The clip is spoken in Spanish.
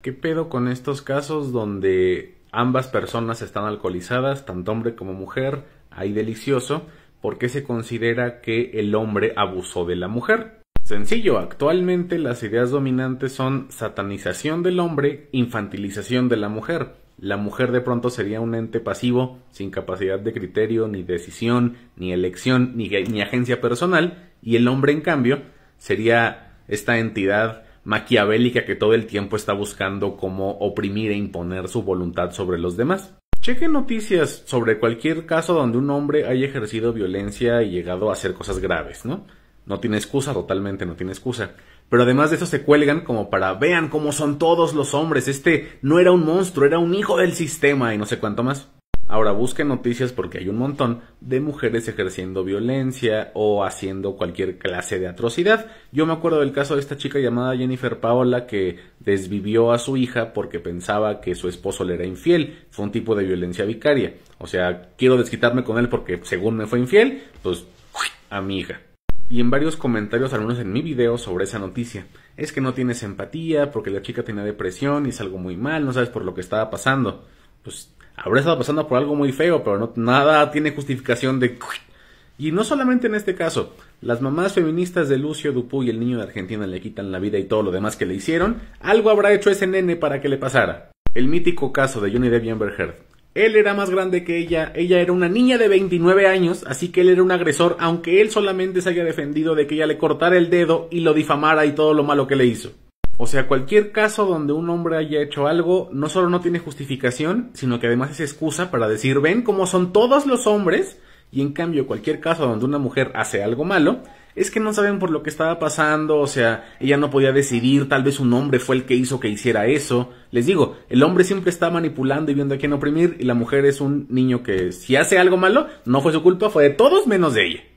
¿Qué pedo con estos casos donde ambas personas están alcoholizadas, tanto hombre como mujer? Hay delicioso. ¿Por qué se considera que el hombre abusó de la mujer? Sencillo, actualmente las ideas dominantes son satanización del hombre, infantilización de la mujer. La mujer de pronto sería un ente pasivo, sin capacidad de criterio, ni decisión, ni elección, ni, ni agencia personal, y el hombre en cambio sería esta entidad maquiavélica que todo el tiempo está buscando cómo oprimir e imponer su voluntad sobre los demás. Chequen noticias sobre cualquier caso donde un hombre haya ejercido violencia y llegado a hacer cosas graves, ¿no? No tiene excusa, totalmente no tiene excusa. Pero además de eso se cuelgan como para vean cómo son todos los hombres, este no era un monstruo, era un hijo del sistema y no sé cuánto más. Ahora busquen noticias porque hay un montón de mujeres ejerciendo violencia o haciendo cualquier clase de atrocidad. Yo me acuerdo del caso de esta chica llamada Jennifer Paola que desvivió a su hija porque pensaba que su esposo le era infiel. Fue un tipo de violencia vicaria. O sea, quiero desquitarme con él porque según me fue infiel, pues a mi hija y en varios comentarios, algunos en mi video, sobre esa noticia. Es que no tienes empatía porque la chica tenía depresión y es algo muy mal, no sabes por lo que estaba pasando. Pues habrá estado pasando por algo muy feo, pero no, nada tiene justificación de... Y no solamente en este caso, las mamás feministas de Lucio Dupuy y el niño de Argentina le quitan la vida y todo lo demás que le hicieron, algo habrá hecho ese nene para que le pasara. El mítico caso de Johnny Depp Él era más grande que ella, ella era una niña de 29 años, así que él era un agresor, aunque él solamente se haya defendido de que ella le cortara el dedo y lo difamara y todo lo malo que le hizo. O sea, cualquier caso donde un hombre haya hecho algo no solo no tiene justificación, sino que además es excusa para decir, ven cómo son todos los hombres, y en cambio cualquier caso donde una mujer hace algo malo, es que no saben por lo que estaba pasando, o sea, ella no podía decidir, tal vez un hombre fue el que hizo que hiciera eso. Les digo, el hombre siempre está manipulando y viendo a quién oprimir, y la mujer es un niño que si hace algo malo, no fue su culpa, fue de todos menos de ella.